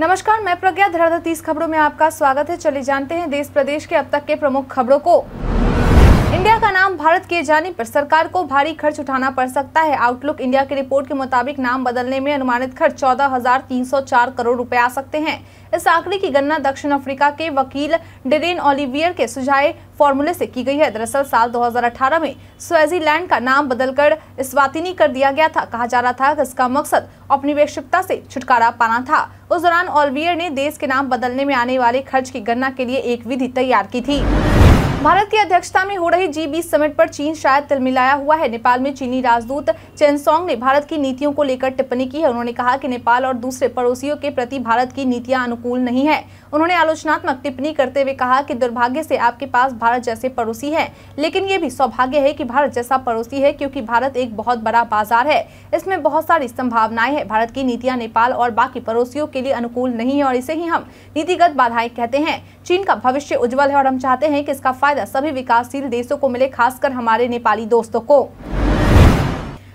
नमस्कार मैं प्रज्ञा धराधर तीस खबरों में आपका स्वागत है चले जानते हैं देश प्रदेश के अब तक के प्रमुख खबरों को इंडिया का नाम भारत किए जाने पर सरकार को भारी खर्च उठाना पड़ सकता है आउटलुक इंडिया की रिपोर्ट के मुताबिक नाम बदलने में अनुमानित खर्च 14,304 करोड़ रुपए आ सकते हैं इस आंकड़े की गणना दक्षिण अफ्रीका के वकील डेरेन ओलिवियर के सुझाए फॉर्मूले से की गई है दरअसल साल 2018 में स्वेजीलैंड का नाम बदलकर स्वातिनी कर दिया गया था कहा जा रहा था कि इसका मकसद औपनिवेशिकता से छुटकारा पाना था उस दौरान ओलवियर ने देश के नाम बदलने में आने वाले खर्च की गणना के लिए एक विधि तैयार की थी भारत की अध्यक्षता में हो रही जी बीस समिट पर चीन शायद तिलमिलाया हुआ है नेपाल में चीनी राजदूत चेनसोंग ने भारत की नीतियों को लेकर टिप्पणी की है उन्होंने कहा कि नेपाल और दूसरे पड़ोसियों के प्रति भारत की नीतियां अनुकूल नहीं है उन्होंने आलोचनात्मक टिप्पणी करते हुए कहा कि दुर्भाग्य से आपके पास भारत जैसे पड़ोसी है लेकिन ये भी सौभाग्य है की भारत जैसा पड़ोसी है क्यूँकी भारत एक बहुत बड़ा बाजार है इसमें बहुत सारी संभावनाएं है भारत की नीतियाँ नेपाल और बाकी पड़ोसियों के लिए अनुकूल नहीं है और इसे ही हम नीतिगत बाधाएं कहते हैं चीन का भविष्य उज्जवल है और हम चाहते हैं की इसका फायदा फायदा सभी विकासशील देशों को मिले खासकर हमारे नेपाली दोस्तों को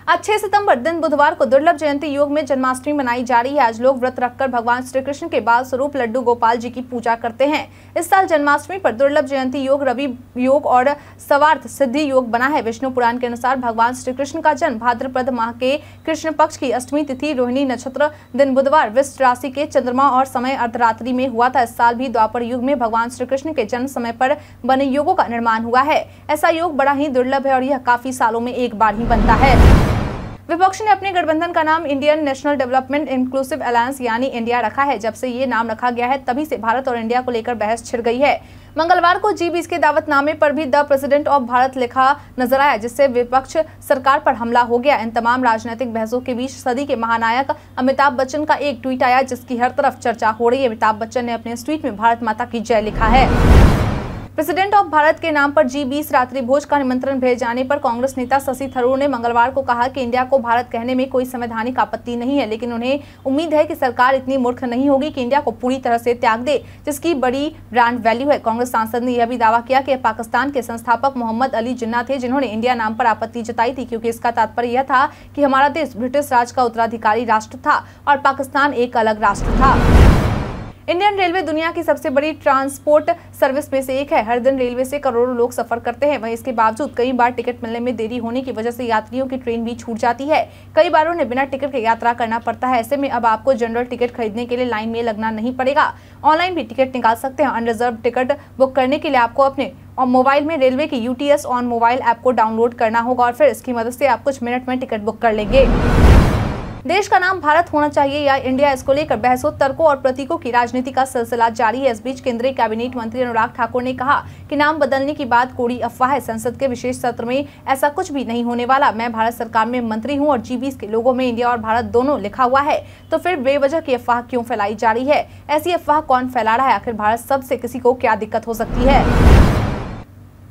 आज छह सितंबर दिन बुधवार को दुर्लभ जयंती योग में जन्माष्टमी मनाई जा रही है आज लोग व्रत रखकर भगवान श्री कृष्ण के बाल स्वरूप लड्डू गोपाल जी की पूजा करते हैं इस साल जन्माष्टमी पर दुर्लभ जयंती योग रवि योग और सवार्थ सिद्धि योग बना है विष्णु पुराण के अनुसार भगवान श्री कृष्ण का जन्म भाद्रपद माह के कृष्ण पक्ष की अष्टमी तिथि रोहिणी नक्षत्र दिन बुधवार विश्व राशि के चंद्रमा और समय अर्धरात्रि में हुआ था इस साल भी द्वापर युग में भगवान श्री कृष्ण के जन्म समय पर बने योगों का निर्माण हुआ है ऐसा योग बड़ा ही दुर्लभ है और यह काफी सालों में एक बार ही बनता है विपक्ष ने अपने गठबंधन का नाम Indian national development inclusive alliance यानी इंडिया रखा है जब से ये नाम रखा गया है तभी से भारत और इंडिया को लेकर बहस छिड़ गई है मंगलवार को जी बीस के दावतनामे पर भी द प्रेसिडेंट ऑफ भारत लिखा नजर आया जिससे विपक्ष सरकार पर हमला हो गया इन तमाम राजनीतिक बहसों के बीच सदी के महानायक अमिताभ बच्चन का एक ट्वीट आया जिसकी हर तरफ चर्चा हो रही है अमिताभ बच्चन ने अपने ट्वीट में भारत माता की जय लिखा है प्रेसिडेंट ऑफ भारत के नाम पर जी बीस रात्रि भोज का निमंत्रण भेज जाने पर कांग्रेस नेता शशि थरूर ने मंगलवार को कहा कि इंडिया को भारत कहने में कोई संवैधानिक आपत्ति नहीं है लेकिन उन्हें उम्मीद है कि सरकार इतनी मूर्ख नहीं होगी कि इंडिया को पूरी तरह से त्याग दे जिसकी बड़ी ब्रांड वैल्यू है कांग्रेस सांसद ने यह भी दावा किया कि पाकिस्तान के संस्थापक मोहम्मद अली जिन्ना थे जिन्होंने इंडिया नाम पर आपत्ति जताई थी क्योंकि इसका तात्पर्य यह था कि हमारा देश ब्रिटिश राज का उत्तराधिकारी राष्ट्र था और पाकिस्तान एक अलग राष्ट्र था इंडियन रेलवे दुनिया की सबसे बड़ी ट्रांसपोर्ट सर्विस में से एक है हर दिन रेलवे से करोड़ों लोग सफर करते हैं वहीं इसके बावजूद कई बार टिकट मिलने में देरी होने की वजह से यात्रियों की ट्रेन भी छूट जाती है कई बार उन्हें बिना टिकट के यात्रा करना पड़ता है ऐसे में अब आपको जनरल टिकट खरीदने के लिए लाइन में लगना नहीं पड़ेगा ऑनलाइन भी टिकट निकाल सकते हैं अनरिजर्व टिकट बुक करने के लिए आपको अपने और मोबाइल में रेलवे की यूटीएस ऑन मोबाइल ऐप को डाउनलोड करना होगा और फिर इसकी मदद से आप कुछ मिनट में टिकट बुक कर लेंगे देश का नाम भारत होना चाहिए या इंडिया इसको लेकर बहसों तर्कों और प्रतीकों की राजनीति का सिलसिला जारी है इस बीच केंद्रीय कैबिनेट मंत्री अनुराग ठाकुर ने कहा कि नाम बदलने की बात कोड़ी अफवाह है संसद के विशेष सत्र में ऐसा कुछ भी नहीं होने वाला मैं भारत सरकार में मंत्री हूँ और जीबीस के लोगों में इंडिया और भारत दोनों लिखा हुआ है तो फिर बेवजह की अफवाह क्यों फैलाई जा रही है ऐसी अफवाह कौन फैला रहा है आखिर भारत सबसे किसी को क्या दिक्कत हो सकती है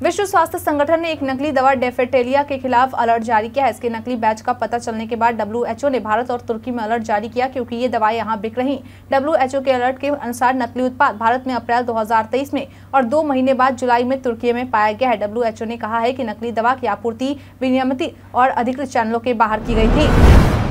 विश्व स्वास्थ्य संगठन ने एक नकली दवा डेफेटेलिया के खिलाफ अलर्ट जारी किया है इसके नकली बैच का पता चलने के बाद डब्ल्यूएचओ ने भारत और तुर्की में अलर्ट जारी किया क्योंकि ये दवाएं यहां बिक रही डब्ल्यूएचओ के अलर्ट के अनुसार नकली उत्पाद भारत में अप्रैल 2023 में और दो महीने बाद जुलाई में तुर्की में पाया गया है डब्ल्यू ने कहा है की नकली दवा की आपूर्ति विनियमित और अधिकृत चैनलों के बाहर की गई थी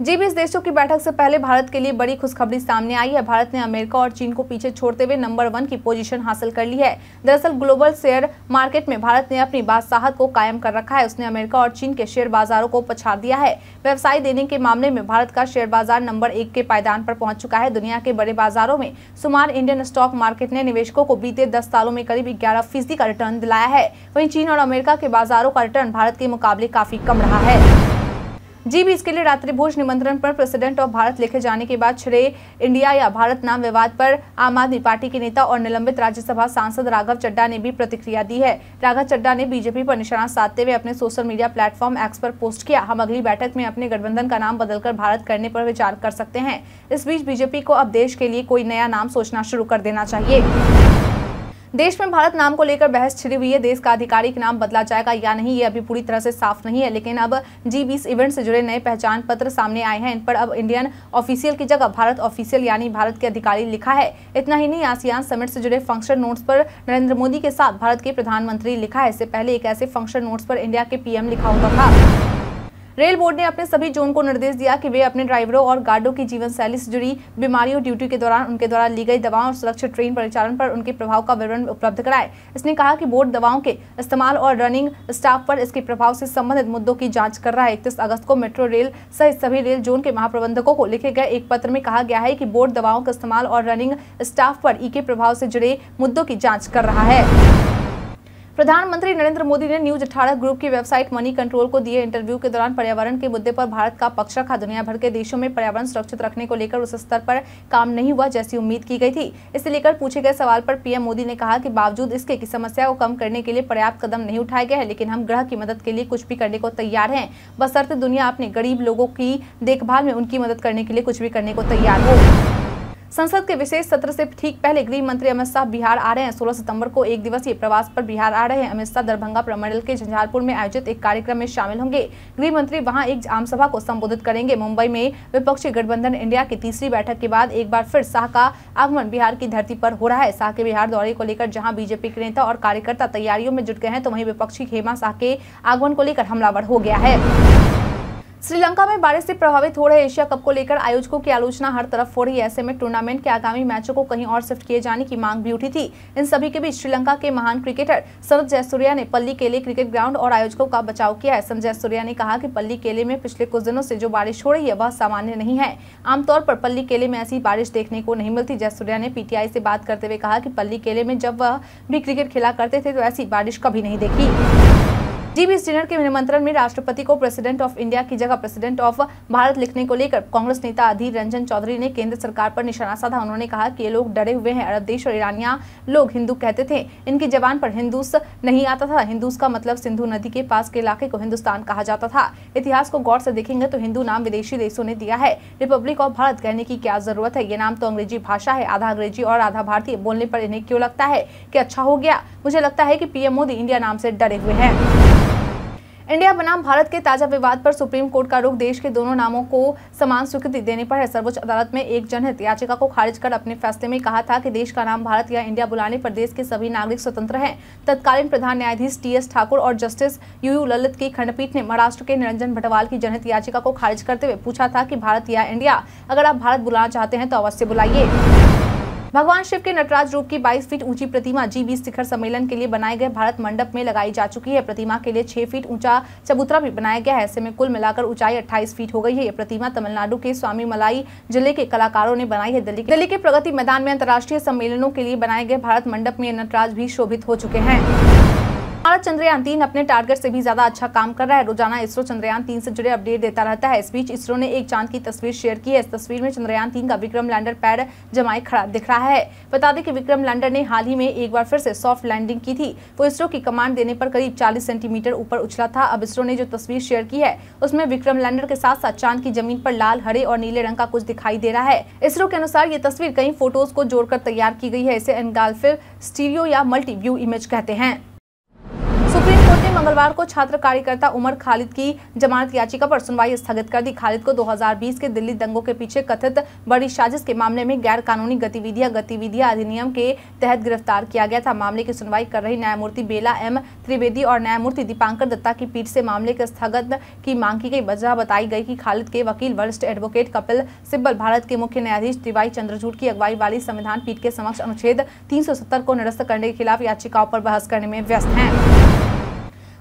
जी बीस देशों की बैठक से पहले भारत के लिए बड़ी खुशखबरी सामने आई है भारत ने अमेरिका और चीन को पीछे छोड़ते हुए नंबर वन की पोजीशन हासिल कर ली है दरअसल ग्लोबल शेयर मार्केट में भारत ने अपनी बादशाहत को कायम कर रखा है उसने अमेरिका और चीन के शेयर बाजारों को पछाड़ दिया है व्यवसाय देने के मामले में भारत का शेयर बाजार नंबर एक के पायदान पर पहुंच चुका है दुनिया के बड़े बाजारों में सुमार इंडियन स्टॉक मार्केट ने निवेशकों को बीते दस सालों में करीब ग्यारह फीसदी का रिटर्न दिलाया है वहीं चीन और अमेरिका के बाजारों का रिटर्न भारत के मुकाबले काफी कम रहा है जी भी इसके लिए रात्रि भोज निमंत्रण पर प्रेसिडेंट ऑफ भारत लिखे जाने के बाद श्रेय इंडिया या भारत नाम विवाद पर आम आदमी पार्टी के नेता और निलंबित राज्यसभा सांसद राघव चड्डा ने भी प्रतिक्रिया दी है राघव चड्डा ने बीजेपी पर निशाना साधते हुए अपने सोशल मीडिया प्लेटफॉर्म एक्स पर पोस्ट किया हम अगली बैठक में अपने गठबंधन का नाम बदलकर भारत करने पर विचार कर सकते हैं इस बीच बीजेपी को अब देश के लिए कोई नया नाम सोचना शुरू कर देना चाहिए देश में भारत नाम को लेकर बहस छिड़ी हुई है देश का आधिकारिक नाम बदला जाएगा या नहीं ये अभी पूरी तरह से साफ नहीं है लेकिन अब जी बीस इवेंट से जुड़े नए पहचान पत्र सामने आए हैं इन पर अब इंडियन ऑफिशियल की जगह भारत ऑफिशियल यानी भारत के अधिकारी लिखा है इतना ही नहीं आसियान समिट से जुड़े फंक्शन नोट्स पर नरेंद्र मोदी के साथ भारत के प्रधानमंत्री लिखा है इससे पहले एक ऐसे फंक्शन नोट्स पर इंडिया के पीएम लिखा होता था रेल बोर्ड ने अपने सभी जोन को निर्देश दिया कि वे अपने ड्राइवरों और गार्डों की जीवन शैली से जुड़ी बीमारियों ड्यूटी के दौरान उनके द्वारा ली गई दवाओं और सुरक्षित ट्रेन परिचालन पर उनके प्रभाव का विवरण उपलब्ध कराए इसने कहा कि बोर्ड दवाओं के इस्तेमाल और रनिंग स्टाफ पर इसके प्रभाव से संबंधित मुद्दों की जाँच कर रहा है इकतीस अगस्त को मेट्रो रेल सहित सभी रेल जोन के महाप्रबंधकों को लिखे गए एक पत्र में कहा गया है कि बोर्ड दवाओं का इस्तेमाल और रनिंग स्टाफ पर ई के प्रभाव से जुड़े मुद्दों की जाँच कर रहा है प्रधानमंत्री नरेंद्र मोदी ने न्यूज 18 ग्रुप की वेबसाइट मनी कंट्रोल को दिए इंटरव्यू के दौरान पर्यावरण के मुद्दे पर भारत का पक्ष रखा दुनिया भर के देशों में पर्यावरण सुरक्षित रखने को लेकर उस स्तर पर काम नहीं हुआ जैसी उम्मीद की गई थी इसे लेकर पूछे गए सवाल पर पीएम मोदी ने कहा कि बावजूद इसके की समस्या को कम करने के लिए पर्याप्त कदम नहीं उठाए गए हैं लेकिन हम ग्रह की मदद के लिए कुछ भी करने को तैयार हैं बसरते दुनिया अपने गरीब लोगों की देखभाल में उनकी मदद करने के लिए कुछ भी करने को तैयार हो संसद के विशेष सत्र से ठीक पहले गृह मंत्री अमित शाह बिहार आ रहे हैं 16 सितंबर को एक दिवसीय प्रवास पर बिहार आ रहे हैं अमित शाह दरभंगा प्रमंडल के झंझारपुर में आयोजित एक कार्यक्रम में शामिल होंगे गृह मंत्री वहां एक आमसभा को संबोधित करेंगे मुंबई में विपक्षी गठबंधन इंडिया की तीसरी बैठक के बाद एक बार फिर शाह का आगमन बिहार की धरती पर हो रहा है शाह के बिहार दौरे को लेकर जहाँ बीजेपी के नेता और कार्यकर्ता तैयारियों में जुट गए हैं तो वहीं विपक्षी खेमा शाह के आगमन को लेकर हमलावर हो गया है श्रीलंका में बारिश से प्रभावित हो रहे एशिया कप को लेकर आयोजकों की आलोचना हर तरफ हो रही है ऐसे में टूर्नामेंट के आगामी मैचों को कहीं और शिफ्ट किए जाने की मांग भी उठी थी इन सभी के बीच श्रीलंका के महान क्रिकेटर सनत जयसूर्या ने पल्ली केले क्रिकेट ग्राउंड और आयोजकों का बचाव किया है सनत जयसूर्या ने कहा कि पल्ली केले में पिछले कुछ दिनों से जो बारिश हो रही है वह सामान्य नहीं है आमतौर पर पल्ली केले में ऐसी बारिश देखने को नहीं मिलती जयसूर्या ने पीटीआई से बात करते हुए कहा कि पल्ली केले में जब वह भी क्रिकेट खेला करते थे तो ऐसी बारिश कभी नहीं देखी जी इस डिनर के निमंत्रण में राष्ट्रपति को प्रेसिडेंट ऑफ इंडिया की जगह प्रेसिडेंट ऑफ भारत लिखने को लेकर कांग्रेस नेता अधीर रंजन चौधरी ने केंद्र सरकार पर निशाना साधा उन्होंने कहा कि ये लोग डरे हुए हैं अरब देश और ईरानिया लोग हिंदू कहते थे इनकी जबान पर हिंदूस नहीं आता था हिंदूस का मतलब सिंधु नदी के पास के इलाके को हिंदुस्तान कहा जाता था इतिहास को गौर से देखेंगे तो हिंदू नाम विदेशी देशों ने दिया है रिपब्लिक ऑफ भारत कहने की क्या जरूरत है ये नाम तो अंग्रेजी भाषा है आधा अंग्रेजी और आधा भारतीय बोलने पर इन्हें क्यों लगता है की अच्छा हो गया मुझे लगता है की पीएम मोदी इंडिया नाम से डरे हुए हैं इंडिया बनाम भारत के ताजा विवाद पर सुप्रीम कोर्ट का रुख देश के दोनों नामों को समान स्वीकृति देने पर है सर्वोच्च अदालत में एक जनहित याचिका को खारिज कर अपने फैसले में कहा था कि देश का नाम भारत या इंडिया बुलाने पर देश के सभी नागरिक स्वतंत्र हैं तत्कालीन प्रधान न्यायाधीश टी एस ठाकुर और जस्टिस यू यू ललित की खंडपीठ ने महाराष्ट्र के निरंजन भटवाल की जनहित याचिका को खारिज करते हुए पूछा था कि भारत या इंडिया अगर आप भारत बुलाना चाहते हैं तो अवश्य बुलाइए भगवान शिव के नटराज रूप की 22 फीट ऊंची प्रतिमा जी बीस शिखर सम्मेलन के लिए बनाए गए भारत मंडप में लगाई जा चुकी है प्रतिमा के लिए 6 फीट ऊंचा चबूतरा भी बनाया गया है ऐसे में कुल मिलाकर ऊंचाई 28 फीट हो गई है यह प्रतिमा तमिलनाडु के स्वामी मलाई जिले के कलाकारों ने बनाई है दिल्ली दिल्ली के प्रगति मैदान में अंतर्राष्ट्रीय सम्मेलनों के लिए बनाए गए भारत मंडप में नटराज भी शोभित हो चुके हैं चंद्रयान तीन अपने टारगेट से भी ज्यादा अच्छा काम कर रहा है रोजाना इसरो चंद्रयान तीन से जुड़े अपडेट देता रहता है इस बीच इसरो ने एक चांद की तस्वीर शेयर की है इस तस्वीर में चंद्रयान तीन का विक्रम लैंडर पैड जमाए खड़ा दिख रहा है बता दें कि विक्रम लैंडर ने हाल ही में एक बार फिर से सॉफ्ट लैंडिंग की थी वो इसरो की कमांड देने पर करीब चालीस सेंटीमीटर ऊपर उछला था अब इसरो ने जो तस्वीर शेयर की है उसमें विक्रम लैंडर के साथ साथ चांद की जमीन पर लाल हरे और नीले रंग का कुछ दिखाई दे रहा है इसरो के अनुसार ये तस्वीर कई फोटोज को जोड़कर तैयार की गई है इसे एनगाल्फिर स्टीरियो या मल्टी व्यू इमेज कहते हैं मंगलवार को छात्र कार्यकर्ता उमर खालिद की जमानत याचिका पर सुनवाई स्थगित कर दी खालिद को 2020 के दिल्ली दंगों के पीछे कथित बड़ी साजिश के मामले में गैर कानूनी गतिविधियां गतिविधियां अधिनियम के तहत गिरफ्तार किया गया था मामले की सुनवाई कर रही न्यायमूर्ति बेला एम त्रिवेदी और न्यायमूर्ति दीपांकर दत्ता की पीठ से मामले के स्थगन की मांग की गई वजह बताई गई की खालिद के वकील वरिष्ठ एडवोकेट कपिल सिब्बल भारत के मुख्य न्यायाधीश तिवाई चंद्रचूड की अगुवाई वाली संविधान पीठ के समक्ष अनुच्छेद तीन को निरस्त करने के खिलाफ याचिकाओं पर बहस करने में व्यस्त हैं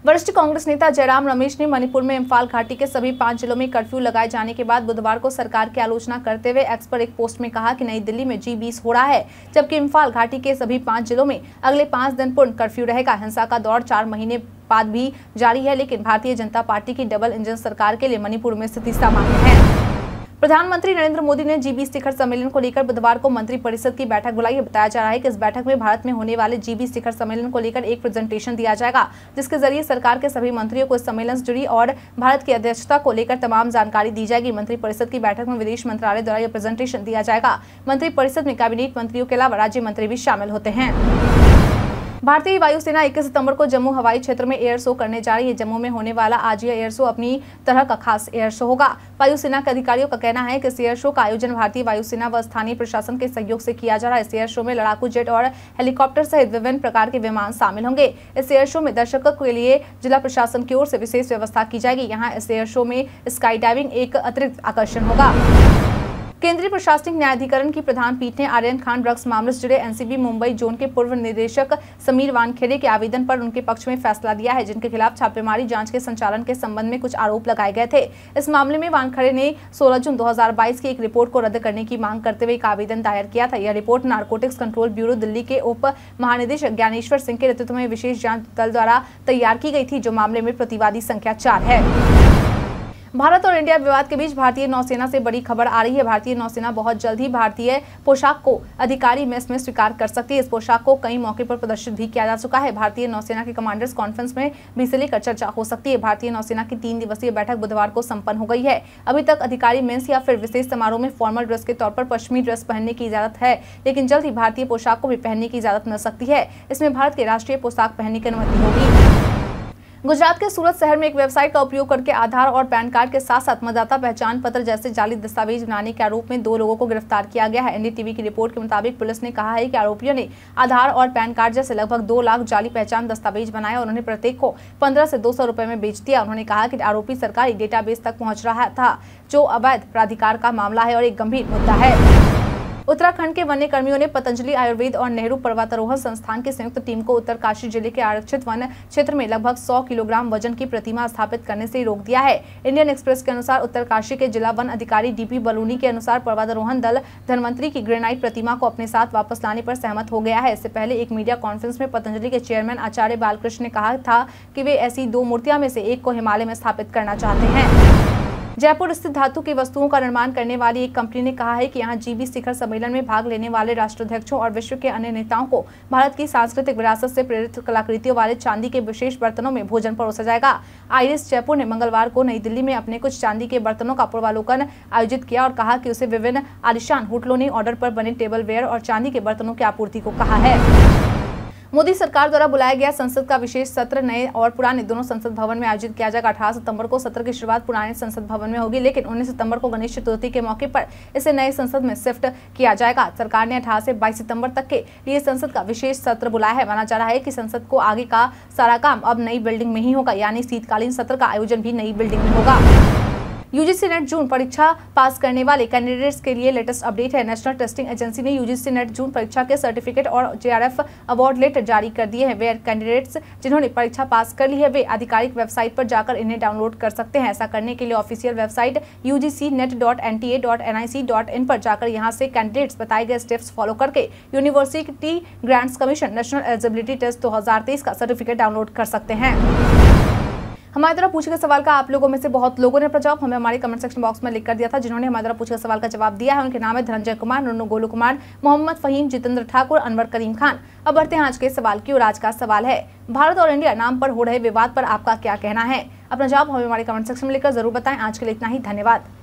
वरिष्ठ कांग्रेस नेता जयराम रमेश ने मणिपुर में इम्फाल घाटी के सभी पांच जिलों में कर्फ्यू लगाए जाने के बाद बुधवार को सरकार की आलोचना करते हुए एक्स पर एक पोस्ट में कहा कि नई दिल्ली में जी बीस हो रहा है जबकि इम्फाल घाटी के सभी पांच जिलों में अगले पांच दिन पूर्ण कर्फ्यू रहेगा हिंसा का दौर चार महीने बाद भी जारी है लेकिन भारतीय जनता पार्टी की डबल इंजन सरकार के लिए मणिपुर में स्थिति सामान्य है प्रधानमंत्री नरेंद्र मोदी ने जीबी शिखर सम्मेलन को लेकर बुधवार को मंत्री परिषद की बैठक बुलाई है बताया जा रहा है कि इस बैठक में भारत में होने वाले जीबी शिखर सम्मेलन को लेकर एक प्रेजेंटेशन दिया जाएगा जिसके जरिए सरकार के सभी मंत्रियों को इस सम्मेलन से जुड़ी और भारत की अध्यक्षता को लेकर तमाम जानकारी दी जाएगी मंत्रिपरिषद की बैठक में विदेश मंत्रालय द्वारा यह प्रेजेंटेशन दिया जाएगा मंत्री परिषद में कैबिनेट मंत्रियों के अलावा राज्य मंत्री भी शामिल होते हैं भारतीय वायुसेना 21 सितंबर को जम्मू हवाई क्षेत्र में एयर शो करने जा रही है जम्मू में होने वाला आज यह एयर शो अपनी तरह का खास एयर शो होगा वायुसेना के अधिकारियों का कहना है कि इस एयर शो का आयोजन भारतीय वायुसेना व स्थानीय प्रशासन के सहयोग से किया जा रहा है इस एयर शो में लड़ाकू जेट और हेलीकॉप्टर सहित विभिन्न प्रकार के विमान शामिल होंगे इस एयर शो में दर्शकों के लिए जिला प्रशासन की ओर से विशेष व्यवस्था की जाएगी यहाँ इस एयर शो में स्काई डाइविंग एक अतिरिक्त आकर्षण होगा केंद्रीय प्रशासनिक न्यायाधिकरण की प्रधान पीठ ने आर्यन खान ड्रग्स मामले से जुड़े एनसीबी मुंबई जोन के पूर्व निदेशक समीर वानखेड़े के आवेदन पर उनके पक्ष में फैसला दिया है जिनके खिलाफ छापेमारी जांच के संचालन के संबंध में कुछ आरोप लगाए गए थे इस मामले में वानखेड़े ने सोलह जून बाईस की एक रिपोर्ट को रद्द करने की मांग करते हुए एक आवेदन दायर किया था यह report narcotics control bureau Delhi के उप महानिदेशक ज्ञानेश्वर सिंह के नेतृत्व में विशेष जांच दल द्वारा तैयार की गई थी जो मामले में प्रतिवादी संख्या चार है भारत और इंडिया विवाद के बीच भारतीय नौसेना से बड़ी खबर आ रही है भारतीय नौसेना बहुत जल्द ही भारतीय पोशाक को अधिकारी मेस में स्वीकार कर सकती है इस पोशाक को कई मौके पर प्रदर्शित भी किया जा चुका है भारतीय नौसेना के कमांडर्स कॉन्फ्रेंस में भी इसे लेकर चर्चा हो सकती है भारतीय नौसेना की तीन दिवसीय बैठक बुधवार को संपन्न हो गई है अभी तक अधिकारी मेंस या फिर विशेष समारोह में फॉर्मल ड्रेस के तौर पर पश्चिमी ड्रेस पहनने की इजाजत है लेकिन जल्द ही भारतीय पोशाक को भी पहनने की इजाजत मिल सकती है इसमें भारत के राष्ट्रीय पोशाक पहनने की अनुमति होगी गुजरात के सूरत शहर में एक वेबसाइट का उपयोग करके आधार और पैन कार्ड के साथ साथ मतदाता पहचान पत्र जैसे जाली दस्तावेज बनाने के आरोप में दो लोगों को गिरफ्तार किया गया है एनडीटीवी की रिपोर्ट के मुताबिक पुलिस ने कहा है कि आरोपियों ने आधार और पैन कार्ड जैसे लगभग दो लाख जाली पहचान दस्तावेज बनाए और उन्हें प्रत्येक को पंद्रह से दो सौ में बेच दिया उन्होंने कहा की आरोपी सरकारी डेटाबेस तक पहुँच रहा था जो अवैध प्राधिकार का मामला है और एक गंभीर मुद्दा है उत्तराखंड के वन्य कर्मियों ने पतंजलि आयुर्वेद और नेहरू पर्वतारोहण संस्थान की संयुक्त टीम को उत्तरकाशी जिले के आरक्षित वन क्षेत्र में लगभग 100 किलोग्राम वजन की प्रतिमा स्थापित करने से रोक दिया है इंडियन एक्सप्रेस के अनुसार उत्तरकाशी के जिला वन अधिकारी डीपी बलूनी के अनुसार पर्वतारोहण दल धनवंतरी की ग्रेनाइट प्रतिमा को अपने साथ वापस लाने पर सहमत हो गया है इससे पहले एक मीडिया कॉन्फ्रेंस में पतंजलि के चेयरमैन आचार्य बालकृष्ण ने कहा था कि वे ऐसी दो मूर्तियां में से एक को हिमालय में स्थापित करना चाहते हैं जयपुर स्थित धातु की वस्तुओं का निर्माण करने वाली एक कंपनी ने कहा है कि यहाँ जीबी शिखर सम्मेलन में भाग लेने वाले राष्ट्राध्यक्षों और विश्व के अन्य नेताओं को भारत की सांस्कृतिक विरासत से प्रेरित कलाकृतियों वाले चांदी के विशेष बर्तनों में भोजन परोसा जाएगा आईरिस जयपुर ने मंगलवार को नई दिल्ली में अपने कुछ चांदी के बर्तनों का पूर्वालोकन आयोजित किया और कहा कि उसे विभिन्न आलिशान होटलों ने ऑर्डर पर बने टेबल वेयर और चांदी के बर्तनों की आपूर्ति को कहा है मोदी सरकार द्वारा बुलाया गया संसद का विशेष सत्र नए और पुराने दोनों संसद भवन में आयोजित किया जाएगा अठारह सितंबर को सत्र की शुरुआत पुराने संसद भवन में होगी लेकिन उन्नीस सितंबर को गणेश चतुर्थी के मौके पर इसे नए संसद में शिफ्ट किया जाएगा सरकार ने अठारह से बाईस सितम्बर तक के लिए संसद का विशेष सत्र बुलाया है माना जा रहा है की संसद को आगे का सारा काम अब नई बिल्डिंग में ही होगा यानी शीतकालीन सत्र का आयोजन भी नई बिल्डिंग में होगा यूजीसी नेट जून परीक्षा पास करने वाले कैंडिडेट्स के लिए लेटेस्ट अपडेट है नेशनल टेस्टिंग एजेंसी ने यूजीसी नेट जून परीक्षा के सर्टिफिकेट और जेआरएफ अवार्ड लेटर जारी कर दिए हैं वे कैंडिडेट्स जिन्होंने परीक्षा पास कर ली है वे आधिकारिक वेबसाइट पर जाकर इन्हें डाउनलोड कर सकते हैं ऐसा करने के लिए official website UGC NET dot N T A dot N I C dot in पर जाकर यहाँ से कैंडिडेट्स बताए गए स्टेप्स फॉलो करके university grants commission national eligibility test तेईस का सर्टिफिकेट डाउनलोड कर सकते हैं हमारे द्वारा पूछे गए सवाल का आप लोगों में से बहुत लोगों ने जवाब हमें हमारे कमेंट सेक्शन बॉक्स में लिख कर दिया था जिन्होंने हमारे द्वारा पूछे गए सवाल का जवाब दिया है उनके नाम है धनंजय कुमार नुनू गोलू कुमार मोहम्मद फहीम जितेंद्र ठाकुर अनवर करीम खान अब बढ़ते हैं आज के सवाल की और आज का सवाल है भारत और इंडिया नाम पर हो रहे विवाद पर आपका क्या कहना है अपना जवाब हमें हमारे कमेंट सेक्शन में लिखकर जरूर बताएं आज के लिए इतना ही धन्यवाद